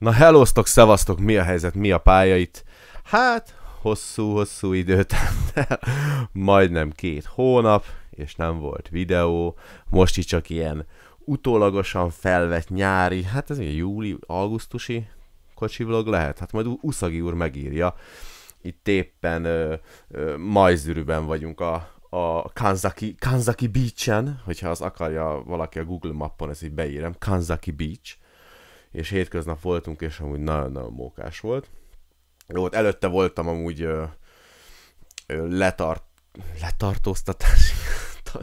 Na hellóztok, szevasztok, mi a helyzet, mi a pálya itt? Hát, hosszú-hosszú időt, majdnem két hónap, és nem volt videó, most itt csak ilyen utólagosan felvett nyári, hát ez egy júli, augusztusi kocsi vlog lehet, hát majd Uszagi úr megírja. Itt éppen ö, ö, majzűrűben vagyunk a, a Kanzaki, Kanzaki Beach-en, hogyha az akarja valaki a Google mappon, ezt így beírem, Kanzaki Beach, és hétköznap voltunk, és amúgy nagyon-nagyon mókás volt. Jó, ott előtte voltam amúgy ö, ö, letart, letartóztatási,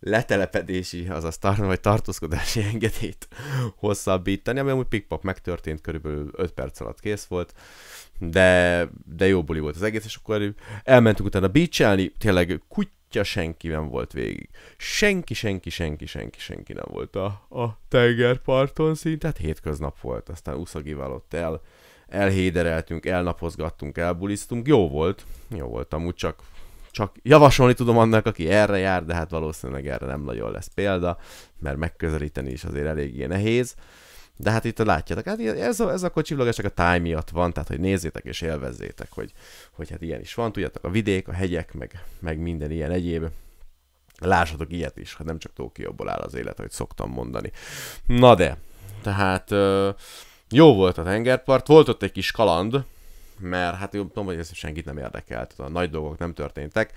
letelepedési, azaz tar- vagy tartózkodási engedélyt hosszabbítani, ami amúgy pikpak megtörtént, körülbelül 5 perc alatt kész volt, de, de jó buli volt az egész, és akkor elmentünk utána bícselni, tényleg kuty, atya senki nem volt végig. Senki, senki, senki, senki, senki nem volt a, a tengerparton szint, tehát hétköznap volt, aztán uszagival ott el, elhédereltünk, elnapozgattunk, elbulisztunk, jó volt, jó volt amúgy, csak, csak javasolni tudom annak, aki erre jár, de hát valószínűleg erre nem nagyon lesz példa, mert megközelíteni is azért eléggé nehéz. De hát itt látjátok, hát ez a, ez a kocsivlog csak a táj miatt van, tehát hogy nézzétek és élvezzétek, hogy, hogy hát ilyen is van, tudjátok, a vidék, a hegyek, meg, meg minden ilyen egyéb. Lássatok ilyet is, hát nem csak Tókióból áll az élet, ahogy szoktam mondani. Na de, tehát jó volt a tengerpart, volt ott egy kis kaland, mert hát tudom, hogy ez senkit nem érdekelt, a nagy dolgok nem történtek.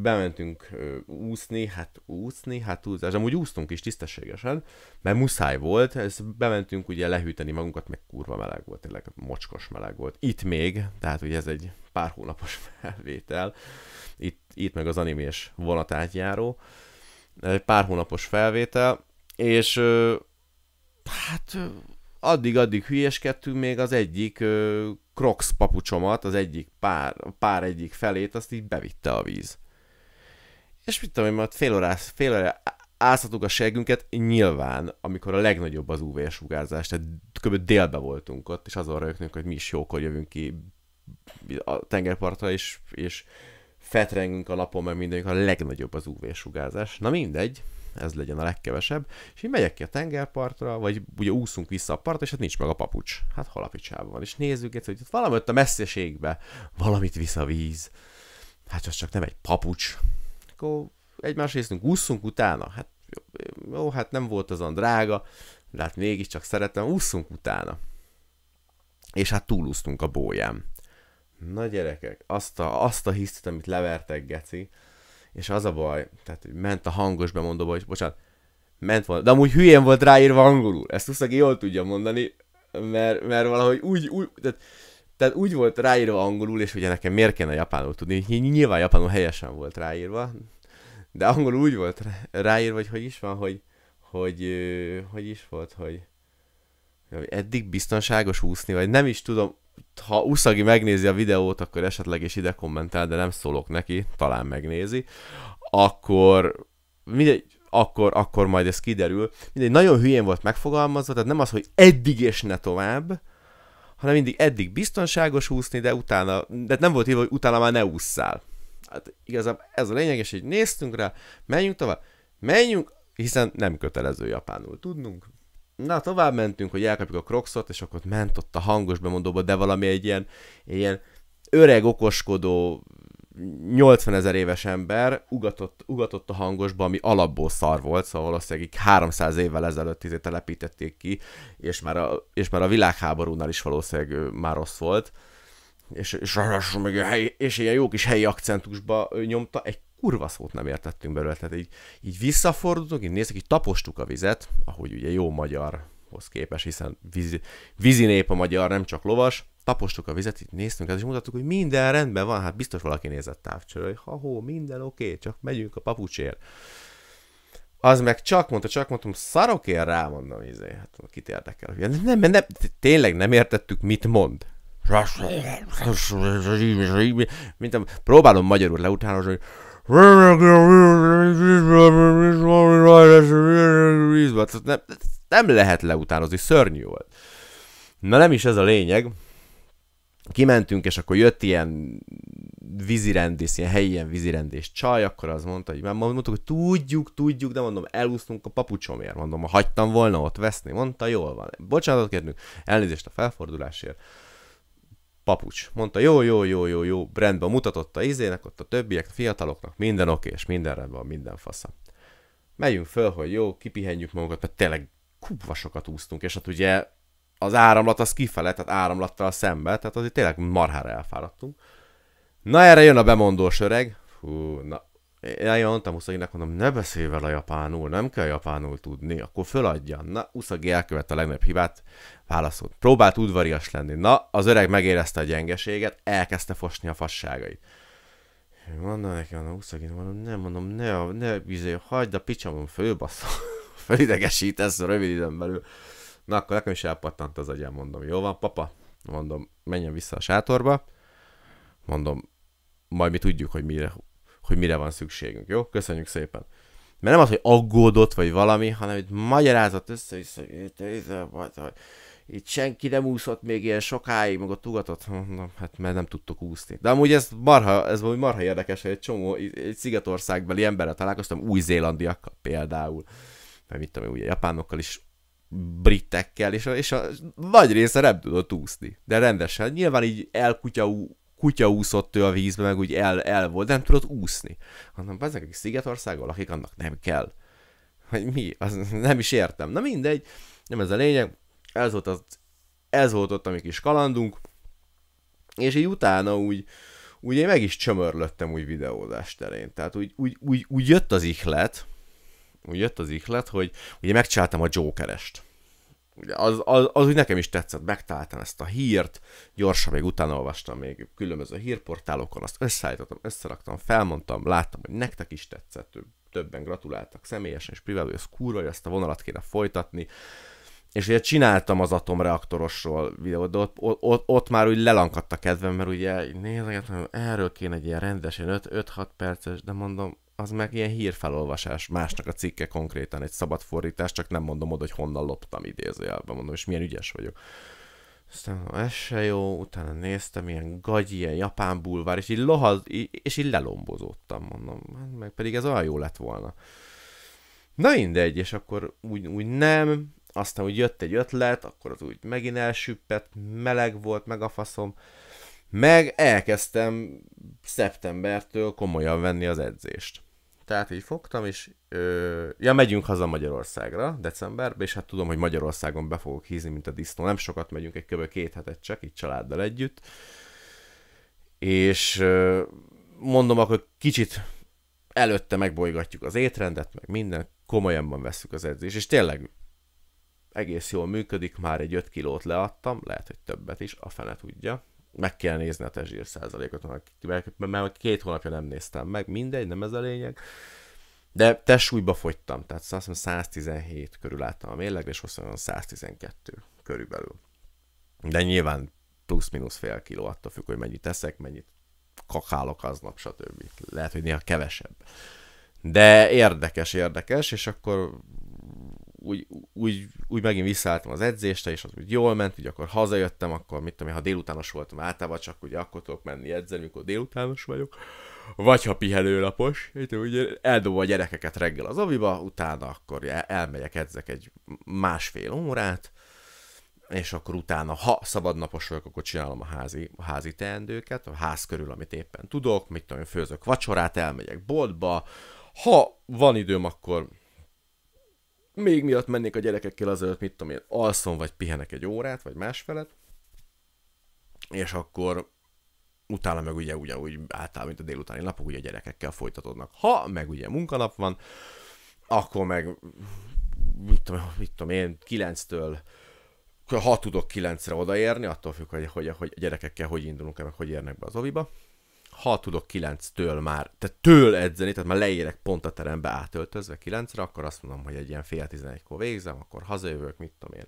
Bementünk úszni, hát úszni, hát túlzás, amúgy úsztunk is tisztességesen, mert muszáj volt, ez bementünk ugye lehűteni magunkat, meg kurva meleg volt, tényleg mocskos meleg volt. Itt még, tehát ugye ez egy pár hónapos felvétel, itt, itt meg az animés vonatátjáró, egy pár hónapos felvétel, és hát addig-addig hülyeskedtünk, még az egyik ö, Crocs papucsomat, az egyik pár, pár egyik felét, azt így bevitte a víz. És mit tudom én, majd fél órás, fél órá áztatuk a segünket, nyilván, amikor a legnagyobb az UV-sugárzás, tehát kb. délbe voltunk ott, és azon rögtünk, hogy mi is jókor jövünk ki a tengerpartra, és, és fetrengünk a lapon, mert mindegyik a legnagyobb az UV-sugárzás. Na mindegy, ez legyen a legkevesebb, és így megyek ki a tengerpartra, vagy ugye úszunk vissza a partra, és hát nincs meg a papucs. Hát hol a van? És nézzük, hogy ott valami ott a messzeségbe, valamit visz a víz. Hát az csak nem egy papucs. Akkor egymás részünk úszunk utána. Hát jó, hát nem volt azon drága, de hát mégiscsak szeretem, úszunk utána. És hát túlúsztunk a bójám. Na gyerekek, azt a, azt a hisztet, amit levertek, geci, és az a baj, tehát ment a hangos bemondóba, és bocsánat, ment volna, de amúgy hülyén volt ráírva angolul, ezt Uszagi jól tudja mondani, mert, mert valahogy úgy, úgy tehát, tehát úgy volt ráírva angolul, és ugye nekem miért kéne japánul tudni, nyilván japánul helyesen volt ráírva, de angolul úgy volt ráírva, hogy hogy is van, hogy, hogy, hogy is volt, hogy eddig biztonságos úszni, vagy nem is tudom, ha Uszagi megnézi a videót, akkor esetleg is ide kommentál, de nem szólok neki, talán megnézi, akkor mindegy, akkor, akkor majd ez kiderül. Mindegy, nagyon hülyén volt megfogalmazva, tehát nem az, hogy eddig és ne tovább, hanem mindig eddig biztonságos úszni, de utána, de nem volt írva, hogy utána már ne ússzál. Hát igazából ez a lényeges, hogy néztünk rá, menjünk tovább, menjünk, hiszen nem kötelező japánul tudnunk, Na, tovább mentünk, hogy elkapjuk a Crocsot, és akkor ment ott a hangos bemondóba, de valami egy ilyen, ilyen öreg, okoskodó, 80 ezer éves ember ugatott, ugatott a hangosba, ami alapból szar volt, szóval valószínűleg 300 évvel ezelőtt izé telepítették ki, és már, a, és már a világháborúnál is valószínűleg már rossz volt. És, és és, és, és, és, és ilyen jó kis helyi akcentusba nyomta, egy kurva szót nem értettünk belőle. Tehát így, így visszafordultunk, így néztük, így tapostuk a vizet, ahogy ugye jó magyarhoz képes, hiszen vízi, vízi nép a magyar, nem csak lovas. Tapostuk a vizet, így néztünk, és mutattuk, hogy minden rendben van, hát biztos valaki nézett távcsőről, hogy ha hó, minden oké, okay, csak megyünk a papucsért. Az meg csak mondta, csak mondtam, szarok én rá, mondom, izé, hát kit érdekel. Nem, nem, nem, tényleg nem értettük, mit mond. Mint a, próbálom magyarul leutánozni, hogy nem, lehet leutánozni, szörnyű volt. Na nem is ez a lényeg. Kimentünk, és akkor jött ilyen vízirendész, ilyen helyi ilyen vízirendés csaj, akkor az mondta, hogy már mondtuk, hogy tudjuk, tudjuk, de mondom, elúsztunk a papucsomért, mondom, ha hagytam volna ott veszni, mondta, jól van, bocsánatot kérnünk, elnézést a felfordulásért, papucs. Mondta, jó, jó, jó, jó, jó, rendben mutatott a izének, ott a többiek, a fiataloknak, minden oké, és minden rendben van, minden fasza. Megyünk föl, hogy jó, kipihenjük magunkat, mert tényleg kubva sokat úsztunk, és hát ugye az áramlat az kifele, tehát áramlattal szembe, tehát azért tényleg marhára elfáradtunk. Na erre jön a bemondós öreg, hú, na én mondtam Uszaginek, mondom, ne beszélj vele japánul, nem kell japánul tudni, akkor föladja. Na, Uszagi elkövet a legnagyobb hibát, válaszolt. Próbált udvarias lenni. Na, az öreg megérezte a gyengeséget, elkezdte fosni a fasságait. Mondom neki, mondom, Uszagi, mondom, nem, mondom, ne, ne, bizony, hagyd a picsamon fölbasszol, fölidegesítesz rövid időn belül. Na, akkor nekem is elpattant az agyám, mondom, jó van, papa, mondom, menjen vissza a sátorba, mondom, majd mi tudjuk, hogy mire hogy mire van szükségünk, jó? Köszönjük szépen! Mert nem az, hogy aggódott, vagy valami, hanem hogy magyarázat össze-vissza, hogy itt senki nem úszott még ilyen sokáig, meg a tugatot, mondom, hát mert nem tudtok úszni. De amúgy ez marha, ez valami marha érdekes, hogy egy csomó egy szigetországbeli emberrel találkoztam, új-zélandiakkal például, vagy mit tudom, ugye japánokkal is, britekkel, és a, és a nagy része nem tudott úszni. De rendesen, nyilván így elkutya kutya úszott ő a vízbe, meg úgy el, el volt, nem tudott úszni. Hanem ezek egy Szigetországgal, akik annak nem kell. Hogy mi? Az, nem is értem. Na mindegy, nem ez a lényeg. Ez volt, az, ez volt ott a mi kis kalandunk. És így utána úgy, úgy én meg is csömörlöttem úgy videózás terén. Tehát úgy, úgy, úgy, úgy jött az ihlet, úgy jött az ihlet, hogy ugye megcsáltam a Jokerest az, az, az úgy nekem is tetszett, megtaláltam ezt a hírt, gyorsan még utána olvastam még különböző hírportálokon, azt összeállítottam, összeraktam, felmondtam, láttam, hogy nektek is tetszett, többen gratuláltak személyesen és privátul ez kúra, hogy ezt a vonalat kéne folytatni, és ugye csináltam az atomreaktorosról videót, de ott, ott, ott már úgy lelankadt a kedvem, mert ugye nézegetem, erről kéne egy ilyen rendesen 5-6 perces, de mondom, az meg ilyen hírfelolvasás, másnak a cikke konkrétan, egy szabad fordítás, csak nem mondom oda, hogy honnan loptam idézőjelben, mondom, és milyen ügyes vagyok. Aztán ez se jó, utána néztem, ilyen gagyi, ilyen japán bulvár, és így, lohaz, és így lelombozottam, mondom, hát, meg pedig ez olyan jó lett volna. Na mindegy, és akkor úgy, úgy nem, aztán úgy jött egy ötlet, akkor az úgy megint elsüppett, meleg volt meg a faszom, meg elkezdtem szeptembertől komolyan venni az edzést tehát így fogtam, és ö, ja, megyünk haza Magyarországra decemberben, és hát tudom, hogy Magyarországon be fogok hízni, mint a disznó. Nem sokat megyünk, egy kb. két hetet csak, így családdal együtt. És ö, mondom, akkor kicsit előtte megbolygatjuk az étrendet, meg minden, komolyan veszük az edzést, és tényleg egész jól működik, már egy 5 kilót leadtam, lehet, hogy többet is, a fene tudja meg kell nézni a te százalékot, mert, mert két hónapja nem néztem meg, mindegy, nem ez a lényeg. De testsúlyba fogytam, tehát azt hiszem 117 körül álltam a mérleg, és olyan 112 körülbelül. De nyilván plusz-minusz fél kiló, attól függ, hogy mennyit eszek, mennyit kakálok aznap, stb. Lehet, hogy néha kevesebb. De érdekes, érdekes, és akkor úgy, úgy, úgy megint visszaálltam az edzésre, és az úgy jól ment, hogy akkor hazajöttem, akkor mit tudom ha délutános voltam általában, csak ugye akkor tudok menni edzeni, amikor délutános vagyok, vagy ha pihenőlapos, ugye eldobva a gyerekeket reggel az aviba, utána akkor elmegyek, edzek egy másfél órát, és akkor utána, ha szabadnapos vagyok, akkor csinálom a házi, a házi teendőket, a ház körül, amit éppen tudok, mit tudom, főzök vacsorát, elmegyek boltba, ha van időm, akkor még miatt mennék a gyerekekkel azelőtt, mit tudom én, alszom, vagy pihenek egy órát, vagy másfelet, és akkor utána meg ugye ugyanúgy általában, mint a délutáni napok, ugye gyerekekkel folytatódnak. Ha meg ugye munkanap van, akkor meg mit tudom, mit tudom én, kilenctől ha tudok kilencre odaérni, attól függ, hogy, hogy, hogy a gyerekekkel hogy indulunk el, meg hogy érnek be az oviba ha tudok 9-től már, tehát től edzeni, tehát már leérek pont a terembe átöltözve 9-re, akkor azt mondom, hogy egy ilyen fél 11-kor végzem, akkor hazajövök, mit tudom én.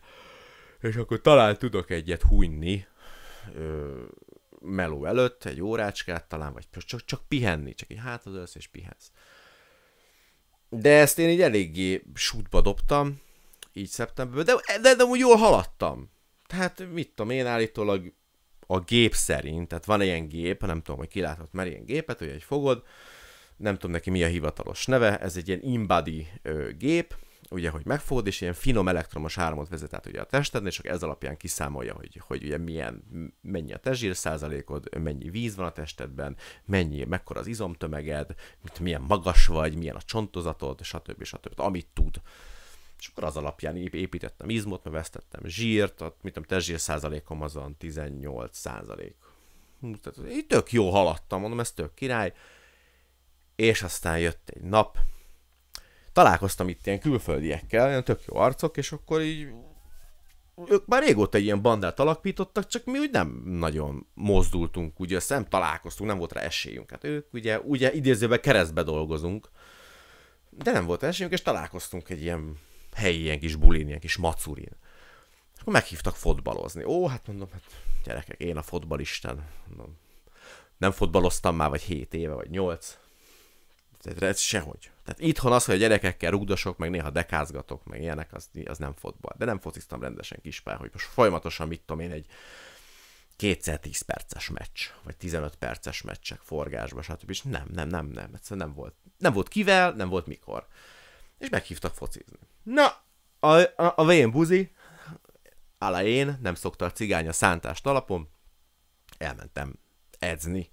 És akkor talán tudok egyet hunyni ö, meló előtt, egy órácskát talán, vagy csak, csak pihenni, csak így hátradőlsz és pihensz. De ezt én így eléggé sútba dobtam, így szeptemberben, de, de, de úgy jól haladtam. Tehát mit tudom, én állítólag a gép szerint, tehát van ilyen gép, nem tudom, hogy ki látott már ilyen gépet, hogy egy fogod, nem tudom neki mi a hivatalos neve, ez egy ilyen inbody ö, gép, ugye, hogy megfogod, és ilyen finom elektromos áramot vezet át ugye a tested, és ez alapján kiszámolja, hogy, hogy ugye milyen, mennyi a testzsír százalékod, mennyi víz van a testedben, mennyi, mekkora az izomtömeged, mit, milyen magas vagy, milyen a csontozatod, stb. stb. stb. Amit tud és akkor az alapján építettem izmot, mert vesztettem zsírt, ott, mit tudom, testzsír százalékom azon 18 százalék. Tehát így tök jó haladtam, mondom, ez tök király. És aztán jött egy nap, találkoztam itt ilyen külföldiekkel, ilyen tök jó arcok, és akkor így ők már régóta ilyen bandát alakítottak, csak mi úgy nem nagyon mozdultunk, ugye ezt nem találkoztunk, nem volt rá esélyünk. Hát ők ugye, ugye idézőben keresztbe dolgozunk, de nem volt esélyünk, és találkoztunk egy ilyen helyi ilyen kis bulin, ilyen kis macurin. És akkor meghívtak fotbalozni. Ó, hát mondom, hát gyerekek, én a fotbalisten. Mondom, nem fotbaloztam már, vagy 7 éve, vagy 8. Tehát ez sehogy. Tehát itthon az, hogy a gyerekekkel rugdosok, meg néha dekázgatok, meg ilyenek, az, az nem fotbal. De nem fociztam rendesen kispár, hogy most folyamatosan, mit tudom én, egy kétszer 10 perces meccs, vagy 15 perces meccsek forgásba, stb. És nem, nem, nem, nem, egyszerűen nem volt. Nem volt kivel, nem volt mikor és meghívtak focizni. Na, a, a, a vén buzi, én, nem szokta a cigány a szántást alapon, elmentem edzni,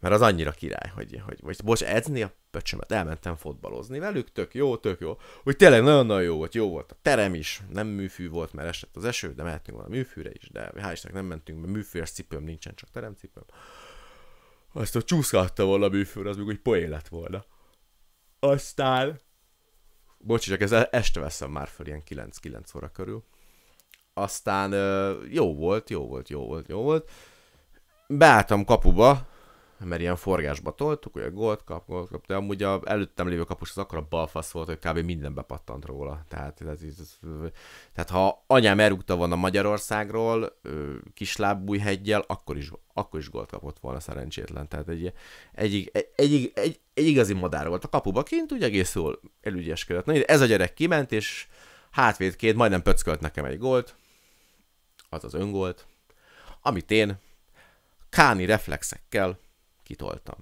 mert az annyira király, hogy, hogy hogy bocs, edzni a pöcsömet, elmentem fotbalozni velük, tök jó, tök jó. hogy tényleg nagyon-nagyon jó volt, jó volt a terem is, nem műfű volt, mert esett az eső, de mehetünk volna műfűre is, de hál' Istennek nem mentünk, mert műfűres cipőm nincsen, csak teremcipőm. Azt a csúszkálta volna a műfűre, az még úgy poé lett volna. Aztán bocs, csak ez este veszem már föl, ilyen 9-9 óra körül. Aztán jó volt, jó volt, jó volt, jó volt. Beálltam kapuba, mert ilyen forgásba toltuk, ugye gólt kap, gólt kap, de amúgy a előttem lévő kapus az akkora balfasz volt, hogy kb. minden bepattant róla. Tehát, ez, ez, ez, tehát ha anyám elrúgta volna Magyarországról kislábújhegyjel, akkor is, akkor is gólt kapott volna szerencsétlen. Tehát egy, egy, egy, egy, egy, egy igazi madár volt a kapuba kint, úgy egész jól elügyeskedett. Na, ez a gyerek kiment, és hátvédként majdnem pöckölt nekem egy gólt, az az öngolt, amit én káni reflexekkel kitoltam.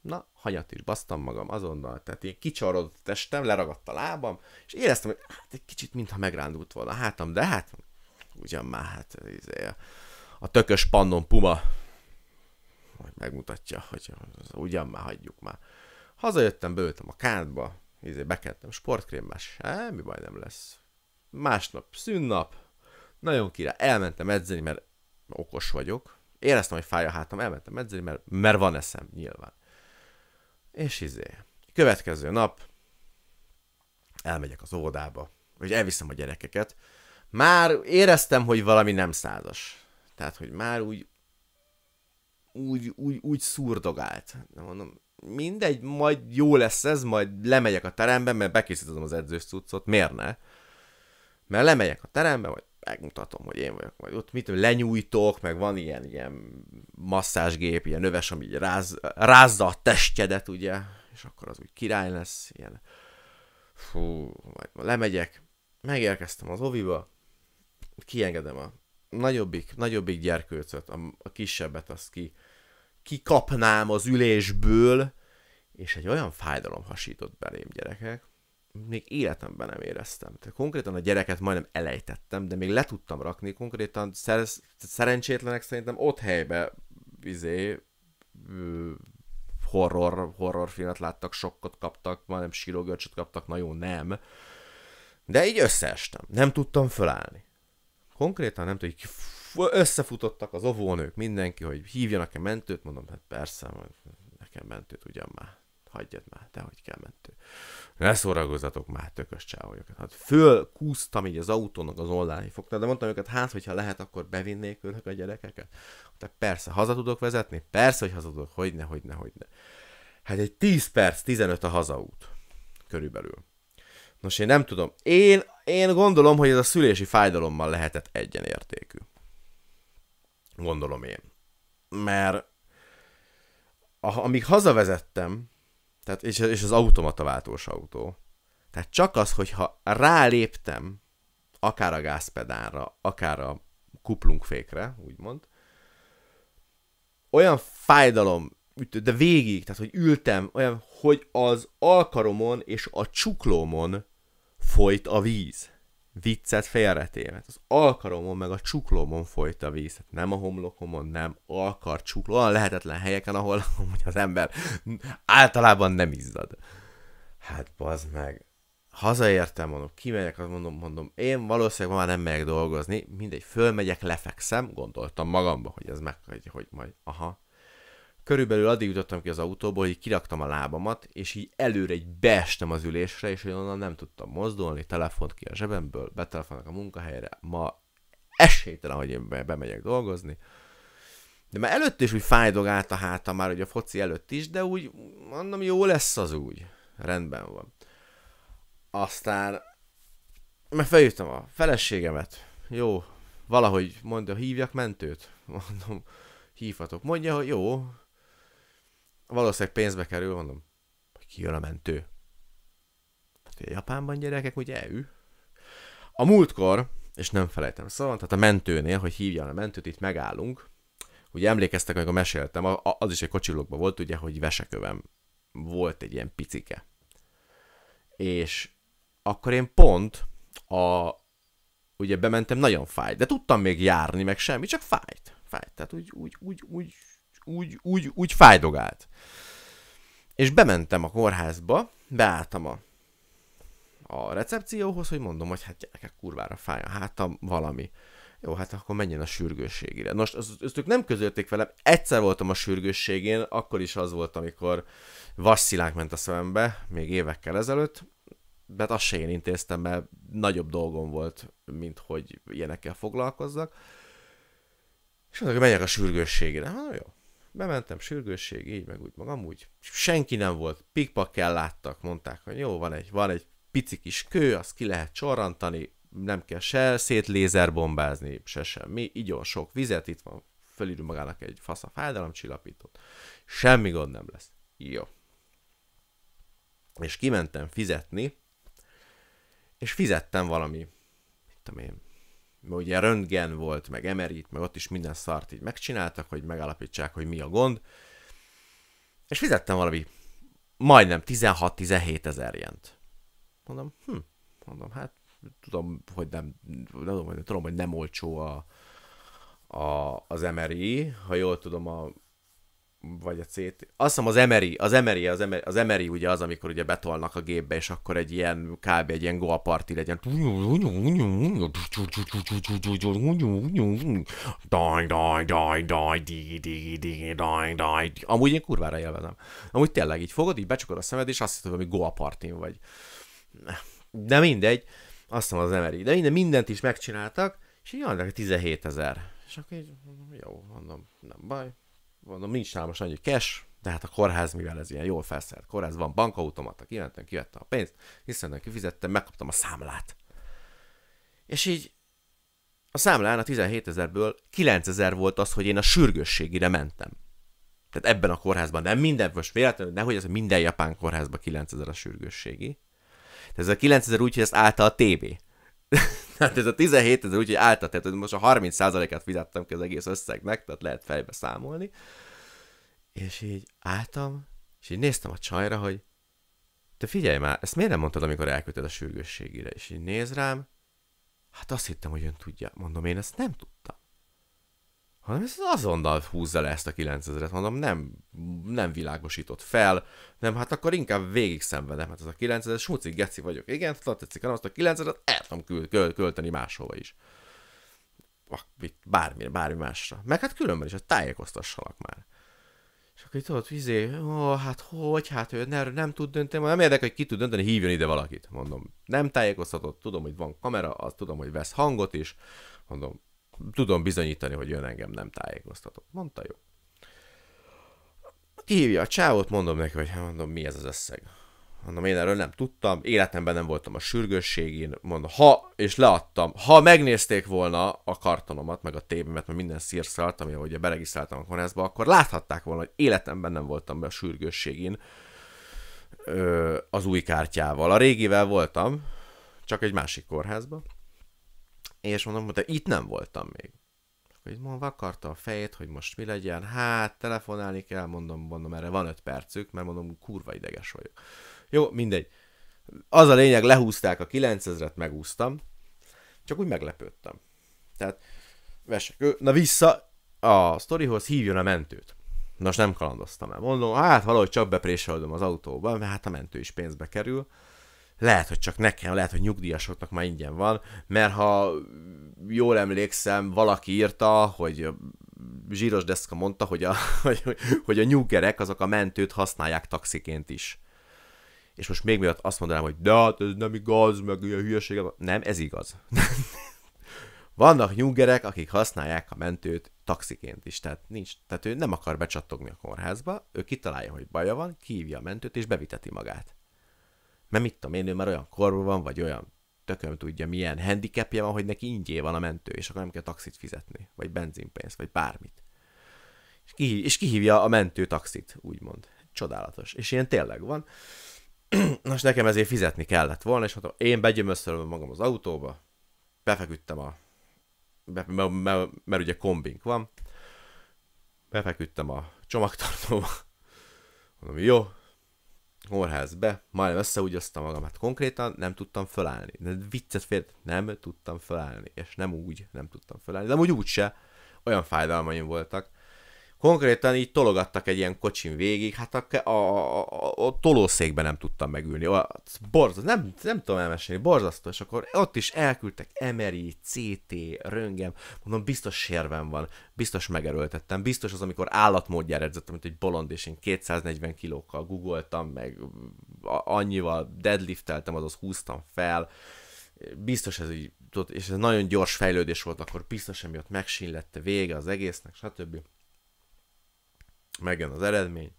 Na, hanyat is basztam magam azonnal, tehát én kicsarodott a testem, leragadt a lábam, és éreztem, hogy hát egy kicsit mintha megrándult volna a hátam, de hát ugyan már, hát izé, a tökös pannon puma majd megmutatja, hogy ugyan már hagyjuk már. Hazajöttem, beültem a kádba, izé, bekeltem sportkrémmel, semmi baj nem lesz. Másnap szünnap, nagyon kire elmentem edzeni, mert okos vagyok, Éreztem, hogy fáj a hátam, elmentem edzeni, mert, mert van eszem, nyilván. És izé. Következő nap elmegyek az óvodába, vagy elviszem a gyerekeket. Már éreztem, hogy valami nem százas. Tehát, hogy már úgy úgy, úgy, úgy szurdogált. Nem mondom, mindegy, majd jó lesz ez, majd lemegyek a terembe, mert bekészítem az edzős cuccot, miért ne? Mert lemegyek a terembe, majd megmutatom, hogy én vagyok majd ott, mit lenyújtok, meg van ilyen, ilyen masszázsgép, ilyen növes, ami így ráz, rázza a testedet, ugye, és akkor az úgy király lesz, ilyen, fú, majd lemegyek, megérkeztem az oviba, kiengedem a nagyobbik, nagyobbik gyerkőcöt, a, a kisebbet azt ki, kikapnám az ülésből, és egy olyan fájdalom hasított belém, gyerekek, még életemben nem éreztem. Tehát konkrétan a gyereket majdnem elejtettem, de még le tudtam rakni, konkrétan szer- szerencsétlenek szerintem ott helybe izé, horror, filmet láttak, sokkot kaptak, majdnem sírógörcsöt kaptak, na jó, nem. De így összeestem, nem tudtam fölállni. Konkrétan nem hogy összefutottak az ovónők, mindenki, hogy hívjanak-e mentőt, mondom, hát persze, nekem mentőt ugyan már hagyjad már, te hogy kell mentő. Ne szórakozzatok már, tökös csávolyokat. Hát fölkúztam így az autónak az online fogta, de mondtam őket, hát, hogyha lehet, akkor bevinnék önök a gyerekeket. Tehát persze, haza tudok vezetni? Persze, hogy haza tudok, ne, hogy ne. Hát egy 10 perc, 15 a hazaút. Körülbelül. Nos, én nem tudom. Én, én gondolom, hogy ez a szülési fájdalommal lehetett egyenértékű. Gondolom én. Mert a, amíg hazavezettem, tehát, és, és az automata váltós autó. Tehát csak az, hogyha ráléptem, akár a gázpedálra, akár a kuplunkfékre, úgymond, olyan fájdalom de végig, tehát hogy ültem, olyan, hogy az alkaromon és a csuklómon folyt a víz viccet félretéve. Hát az alkaromon meg a csuklómon folyt a víz. Hát nem a homlokomon, nem alkar csukló, olyan lehetetlen helyeken, ahol amúgy az ember általában nem izzad. Hát bazd meg. Hazaértem, mondom, kimegyek, azt mondom, mondom, én valószínűleg már nem megyek dolgozni, mindegy, fölmegyek, lefekszem, gondoltam magamba, hogy ez meg, hogy, hogy majd, aha, Körülbelül addig jutottam ki az autóból, hogy kiraktam a lábamat, és így előre egy beestem az ülésre, és onnan nem tudtam mozdulni, telefont ki a zsebemből, betelefonok a munkahelyre, ma esélytelen, hogy én bemegyek dolgozni. De már előtt is úgy fájdogált a hátam már, hogy a foci előtt is, de úgy mondom, jó lesz az úgy. Rendben van. Aztán mert felhívtam a feleségemet. Jó, valahogy mondja, hívjak mentőt. Mondom, hívhatok. Mondja, hogy jó, valószínűleg pénzbe kerül, mondom, hogy jön a mentő. A hát Japánban gyerekek, ugye ő. A múltkor, és nem felejtem szóval, tehát a mentőnél, hogy hívja a mentőt, itt megállunk. Ugye emlékeztek, amikor meséltem, az is egy kocsilókban volt, ugye, hogy vesekövem volt egy ilyen picike. És akkor én pont a, ugye bementem, nagyon fájt, de tudtam még járni, meg semmi, csak fájt. Fájt, tehát úgy, úgy, úgy, úgy úgy, úgy, úgy fájdogált. És bementem a kórházba, beálltam a, a recepcióhoz, hogy mondom, hogy hát gyerekek, kurvára fáj a hátam, valami. Jó, hát akkor menjen a sürgősségére. Nos, ezt, ők nem közölték velem, egyszer voltam a sürgősségén, akkor is az volt, amikor vasszilánk ment a szemembe, még évekkel ezelőtt, de hát azt se én intéztem, mert nagyobb dolgom volt, mint hogy ilyenekkel foglalkozzak. És mondták, hogy menjek a sürgősségére. Hát, jó, bementem, sürgősség, így meg úgy, magam úgy. Senki nem volt, pikpakkel láttak, mondták, hogy jó, van egy, van egy pici kis kő, azt ki lehet csorrantani, nem kell se szétlézerbombázni, se semmi, igyon sok vizet, itt van, fölírjuk magának egy fasz a fájdalomcsillapítót, semmi gond nem lesz. Jó. És kimentem fizetni, és fizettem valami, mit tudom én, mert ugye röntgen volt, meg emerit, meg ott is minden szart így megcsináltak, hogy megállapítsák, hogy mi a gond. És fizettem valami majdnem 16-17 ezer jent. Mondom, hm, mondom, hát tudom, hogy nem, tudom, hogy, tudom, hogy nem olcsó a, a, az MRI, ha jól tudom, a vagy a CT. Azt hiszem az Emery, az Emery, az Emery, az Emery ugye az, amikor ugye betolnak a gépbe, és akkor egy ilyen, kb. egy ilyen goa party legyen. Amúgy én kurvára élvezem. Amúgy tényleg így fogod, így becsukod a szemed, és azt hiszem, hogy goa party vagy. De mindegy, azt hiszem az Emery. De minden, mindent is megcsináltak, és így 17 ezer. És akkor így, jó, mondom, nem baj, mondom, nincs nálam most annyi cash, de hát a kórház, mivel ez ilyen jól felszerelt kórház, van bankautomata, kimentem, kivettem a pénzt, hiszen kifizettem, megkaptam a számlát. És így a számlán a 17 ezerből 9 ezer volt az, hogy én a sürgősségire mentem. Tehát ebben a kórházban, nem minden, most véletlenül, nehogy ez minden japán kórházban 9 ezer a sürgősségi. Tehát ez a ezer úgy, hogy ezt állta a tévé. Tehát ez a 17 ezer úgyhogy álltad, tehát most a 30%-át fizettem ki az egész összegnek, tehát lehet fejbe számolni. És így álltam, és így néztem a csajra, hogy te figyelj már, ezt miért nem mondtad, amikor elküldted a sürgősségére? És így néz rám, hát azt hittem, hogy ön tudja. Mondom, én ezt nem tudtam hanem ez azonnal húzza le ezt a 9000-et, mondom, nem, nem világosított fel, nem, hát akkor inkább végig szenvedem, hát ez a 9000, smuci, geci vagyok, igen, tehát tetszik, hanem azt a 9000-et el tudom kül- kül- költeni máshova is. Ah, bármi, bármi másra. Meg hát különben is, hogy tájékoztassalak már. És akkor itt tudod, vizé, ó, hát hogy, hát ő nem, nem tud dönteni, nem érdekel, hogy ki tud dönteni, hívjon ide valakit, mondom. Nem tájékoztatott, tudom, hogy van kamera, azt tudom, hogy vesz hangot is, mondom, tudom bizonyítani, hogy ön engem nem tájékoztatott. Mondta, jó. Kihívja a csávot, mondom neki, hogy hát mondom, mi ez az összeg. Mondom, én erről nem tudtam, életemben nem voltam a sürgősségén, mondom, ha, és leadtam, ha megnézték volna a kartonomat, meg a tévémet, mert minden szírszalt, ami ugye beregisztráltam a kórházba, akkor láthatták volna, hogy életemben nem voltam be a sürgősségén ö, az új kártyával. A régivel voltam, csak egy másik kórházba és mondom, de itt nem voltam még. Akkor így mondom, vakarta a fejét, hogy most mi legyen, hát telefonálni kell, mondom, mondom, erre van öt percük, mert mondom, kurva ideges vagyok. Jó, mindegy. Az a lényeg, lehúzták a 9000-et, megúsztam, csak úgy meglepődtem. Tehát, vesek, na vissza a sztorihoz, hívjon a mentőt. Nos, nem kalandoztam el. Mondom, hát valahogy csak bepréseldöm az autóban, mert hát a mentő is pénzbe kerül lehet, hogy csak nekem, lehet, hogy nyugdíjasoknak már ingyen van, mert ha jól emlékszem, valaki írta, hogy Zsíros Deszka mondta, hogy a, hogy, hogy a nyuggerek azok a mentőt használják taxiként is. És most még miatt azt mondanám, hogy de hát ez nem igaz, meg ilyen hülyeségem. Nem, ez igaz. Vannak nyuggerek, akik használják a mentőt taxiként is, tehát, nincs, tehát ő nem akar becsattogni a kórházba, ő kitalálja, hogy baja van, kívja a mentőt és beviteti magát. Mert mit tudom én, ő már olyan korban van, vagy olyan tököm tudja, milyen handicapje van, hogy neki ingyé van a mentő, és akkor nem kell taxit fizetni, vagy benzinpénzt, vagy bármit. És, ki, és kihívja a mentő taxit, úgymond. Csodálatos. És ilyen tényleg van. Most nekem ezért fizetni kellett volna, és mondtam, hát én begyömöszölöm magam az autóba, befeküdtem a... Be, mert, mert, mert, mert ugye kombink van, befeküdtem a csomagtartóba, mondom, jó, kórház be, majdnem összeúgyoztam magamat hát konkrétan, nem tudtam fölállni. De viccet fél, nem tudtam fölállni, és nem úgy nem tudtam fölállni, de úgy se, olyan fájdalmaim voltak, konkrétan így tologattak egy ilyen kocsin végig, hát a, a, a, a tolószékben nem tudtam megülni. Borzasztó, nem, nem tudom elmesélni, borzasztó, és akkor ott is elküldtek MRI, CT, röngem, mondom, biztos sérvem van, biztos megerőltettem, biztos az, amikor állatmódjára edzettem, mint egy bolond, és én 240 kilókkal googoltam, meg annyival deadlifteltem, azaz húztam fel, biztos ez így, és ez nagyon gyors fejlődés volt, akkor biztos emiatt megsínlette vége az egésznek, stb megjön az eredmény.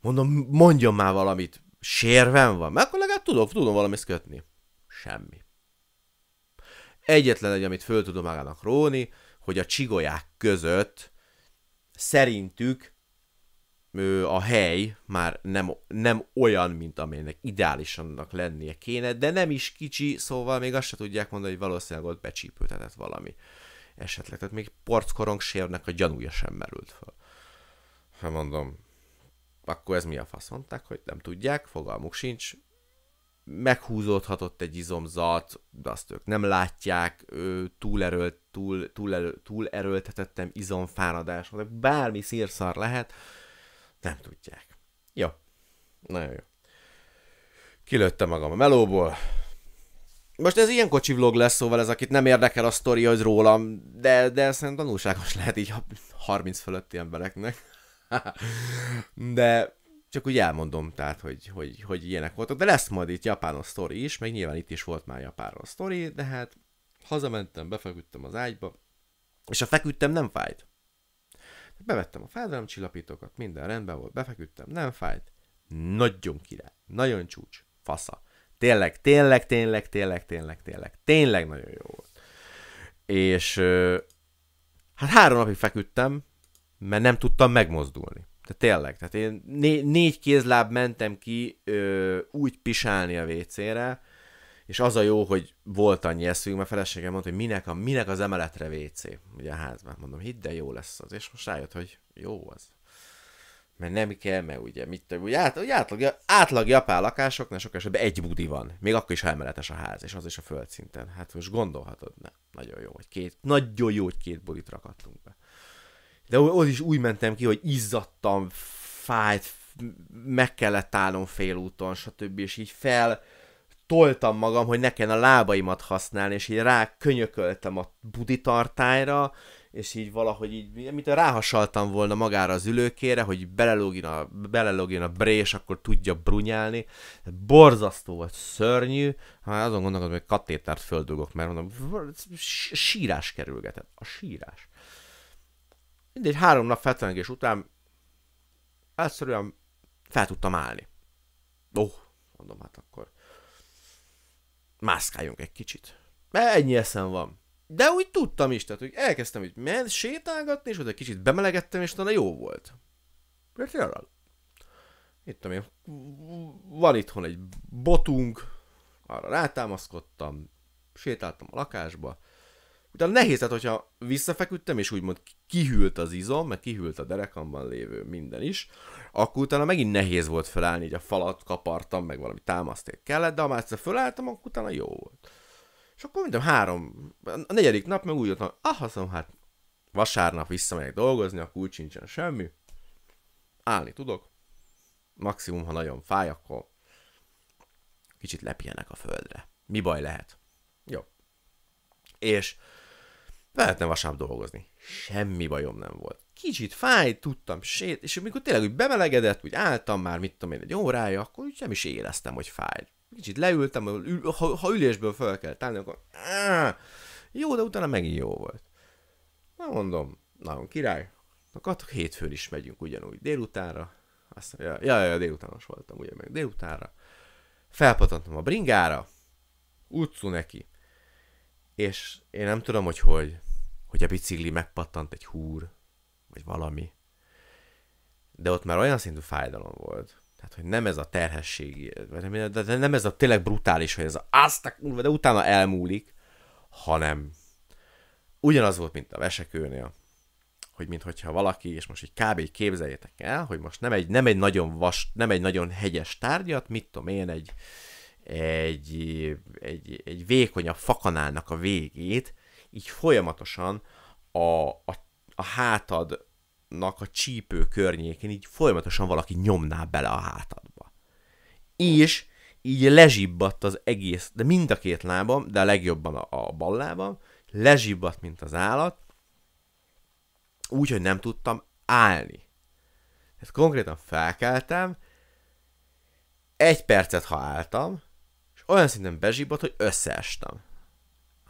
Mondom, mondjon már valamit, sérven van, mert akkor legalább tudok, tudom valamit kötni. Semmi. Egyetlen egy, amit föl tudom magának róni, hogy a csigolyák között szerintük a hely már nem, nem olyan, mint amelynek ideálisannak lennie kéne, de nem is kicsi, szóval még azt se tudják mondani, hogy valószínűleg ott becsípőtetett valami esetleg. Tehát még porckorong sérnek a gyanúja sem merült fel. Hát mondom, akkor ez mi a fasz? Mondták, hogy nem tudják, fogalmuk sincs. Meghúzódhatott egy izomzat, de azt ők nem látják, túlerőlt, túl, túl, túl erőltetettem izomfáradás, bármi szírszar lehet, nem tudják. Jó. Nagyon jó. Kilőtte magam a melóból. Most ez ilyen kocsi vlog lesz, szóval ez, akit nem érdekel a sztori, az rólam, de, de szerintem tanulságos lehet így a 30 fölötti embereknek. De csak úgy elmondom, tehát, hogy, hogy, hogy ilyenek voltak. De lesz majd itt japános sztori is, meg nyilván itt is volt már japános sztori, de hát hazamentem, befeküdtem az ágyba, és a feküdtem nem fájt. Bevettem a fájdalomcsillapítókat, minden rendben volt, befeküdtem, nem fájt. Nagyon kire, nagyon csúcs, fasza. Tényleg, tényleg, tényleg, tényleg, tényleg, tényleg, tényleg nagyon jó volt. És hát három napig feküdtem, mert nem tudtam megmozdulni. Tehát tényleg, tehát én né- négy kézláb mentem ki ö, úgy pisálni a WC-re, és az a jó, hogy volt annyi eszünk, mert feleségem mondta, hogy minek, a, minek az emeletre WC, ugye a házban. Mondom, hidd, de jó lesz az. És most rájött, hogy jó az. Mert nem kell, mert ugye, mit tudom, ugye, át, ugye átlag, átlag japán lakásoknál sok esetben egy budi van, még akkor is, ha emeletes a ház, és az is a földszinten. Hát most gondolhatod, ne, nagyon jó, hogy két, nagyon jó, hogy két budit rakattunk be. De ott is úgy mentem ki, hogy izzadtam, fájt, meg kellett állnom félúton, stb. És így fel toltam magam, hogy nekem a lábaimat használni, és így rá könyököltem a buditartályra, és így valahogy így, mint ráhasaltam volna magára az ülőkére, hogy belelógjon a, belelógjon a bré, és akkor tudja brunyálni. Borzasztó volt, szörnyű. ha azon gondolkodom, hogy katétert földugok, mert mondom, sírás kerülgetett. A sírás. Mindegy, három nap feltelengés után egyszerűen fel tudtam állni. Ó, oh, mondom, hát akkor mászkáljunk egy kicsit. Mert ennyi eszem van. De úgy tudtam is, tehát hogy elkezdtem így men, sétálgatni, és ott egy kicsit bemelegettem, és talán jó volt. Mert tényleg. Itt ami én, van itthon egy botunk, arra rátámaszkodtam, sétáltam a lakásba, Utána nehéz, tehát hogyha visszafeküdtem, és úgymond kihűlt az izom, meg kihűlt a derekamban lévő minden is, akkor utána megint nehéz volt felállni, így a falat kapartam, meg valami támaszték kellett, de ha már egyszer felálltam, akkor utána jó volt. És akkor mondtam, három, a negyedik nap meg úgy jöttem, ah, azon, szóval hát vasárnap visszamegyek dolgozni, akkor úgy sincsen semmi, állni tudok, maximum, ha nagyon fáj, akkor kicsit lepjenek a földre. Mi baj lehet? Jó. És lehetne vasárnap dolgozni. Semmi bajom nem volt. Kicsit fáj, tudtam, sét, és amikor tényleg úgy bemelegedett, úgy álltam már, mit tudom én, egy órája, akkor úgy nem is éreztem, hogy fáj. Kicsit leültem, ha, ha ülésből fel kell állni, akkor áh, jó, de utána megint jó volt. Na mondom, nagyon király, akkor hétfőn is megyünk ugyanúgy délutánra, azt ja, ja, ja, délutános voltam, ugye meg délutánra, felpatantam a bringára, utcu neki, és én nem tudom, hogy hogy, hogy a bicikli megpattant egy húr, vagy valami. De ott már olyan szintű fájdalom volt, tehát, hogy nem ez a terhesség, de nem ez a tényleg brutális, hogy ez a a múlva, de utána elmúlik, hanem ugyanaz volt, mint a vesekőnél, hogy mintha valaki, és most így kb. képzeljétek el, hogy most nem egy, nem egy nagyon vas, nem egy nagyon hegyes tárgyat, mit tudom én, egy, egy, egy, egy vékonyabb fakanálnak a végét így folyamatosan a, a, a hátadnak a csípő környékén így folyamatosan valaki nyomná bele a hátadba. És így lezsibbadt az egész, de mind a két lábam, de a legjobban a, a bal lábam, lezsibbadt, mint az állat, úgy, hogy nem tudtam állni. Tehát konkrétan felkeltem, egy percet ha álltam, és olyan szinten bezsibbadt, hogy összeestem.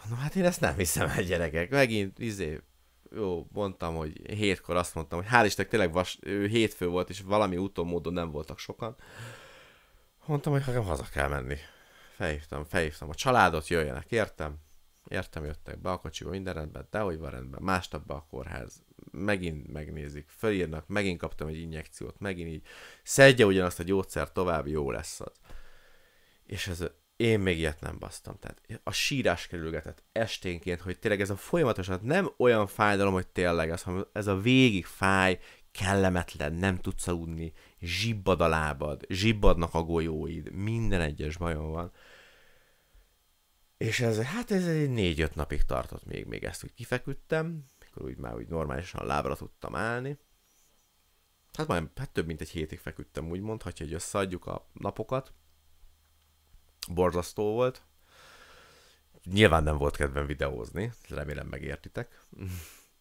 Mondom, hát én ezt nem hiszem el, gyerekek. Megint, izé, jó, mondtam, hogy hétkor azt mondtam, hogy hál' Istennek tényleg vas, hétfő volt, és valami úton módon nem voltak sokan. Mondtam, hogy nekem haza kell menni. Felhívtam, felhívtam a családot, jöjjenek, értem. Értem, jöttek be a kocsiba, minden rendben, de hogy van rendben, másnap be a kórház, megint megnézik, fölírnak, megint kaptam egy injekciót, megint így, szedje ugyanazt a gyógyszer tovább, jó lesz az. És ez én még ilyet nem basztam. Tehát a sírás kerülgetett esténként, hogy tényleg ez a folyamatosan nem olyan fájdalom, hogy tényleg az, hanem ez a végig fáj, kellemetlen, nem tudsz aludni, zsibbad a lábad, zsibbadnak a golyóid, minden egyes bajom van. És ez, hát ez egy négy-öt napig tartott még, még ezt úgy kifeküdtem, mikor úgy már úgy normálisan lábra tudtam állni. Hát majd hát több mint egy hétig feküdtem, úgymond, ha hogy összeadjuk a napokat, borzasztó volt. Nyilván nem volt kedvem videózni, remélem megértitek.